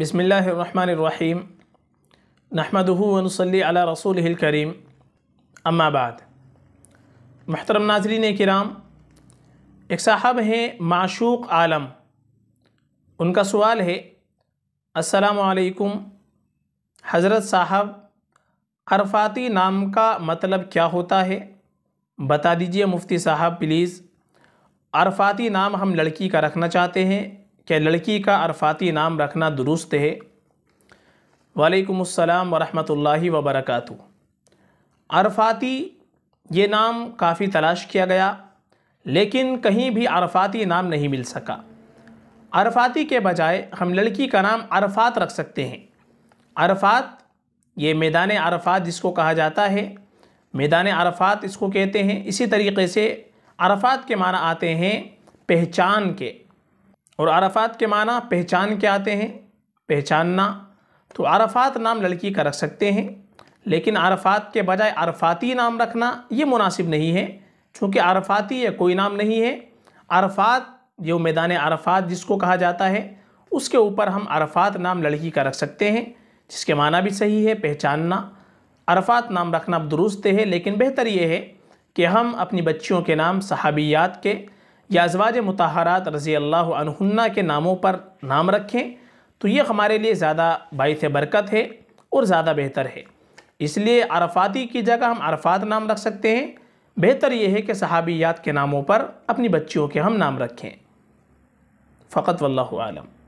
बसमीम नहमदूनसली रसूल करीम अम्माबाद महतरम नाजरीन कराम एक साहब हैं माशूक आलम उनका सवाल है असलकुम हज़रत साहब अरफाती नाम का मतलब क्या होता है बता दीजिए मुफ्ती साहब प्लीज़ अरफाती नाम हम लड़की का रखना चाहते हैं क्या लड़की का अरफाती नाम रखना दुरुस्त है वालेकुमसम वरहमल वबरक अरफाती ये नाम काफ़ी तलाश किया गया लेकिन कहीं भी अरफाती नाम नहीं मिल सका अरफाती के बजाय हम लड़की का नाम अरफात रख सकते हैं अरफात ये मैदान अरफात जिसको कहा जाता है मैदान अरफात इसको कहते हैं इसी तरीके से अरफात के माना आते हैं पहचान के और आरफात के माना पहचान के आते हैं पहचानना तो आरफात नाम लड़की का रख सकते हैं लेकिन आरफात के बजाय आरफाती नाम रखना ये मुनासिब नहीं है क्योंकि आरफाती या कोई नाम नहीं है आरफात जो मैदान आरफात जिसको कहा जाता है उसके ऊपर हम आरफात नाम लड़की का रख सकते हैं जिसके माना भी सही है पहचानना अरफात नाम रखना दुरुस्त है लेकिन बेहतर ये है कि हम अपनी बच्चियों के नाम सहाबियात के या अजवाज मतहारात रज़ी अल्ला के नामों पर नाम रखें तो ये हमारे लिए ज़्यादा बायस बरकत है और ज़्यादा बेहतर है इसलिए अरफाती की जगह हम अरफात नाम रख सकते हैं बेहतर यह है कि सहाबियात के नामों पर अपनी बच्चियों के हम नाम रखें फ़कत वल्लम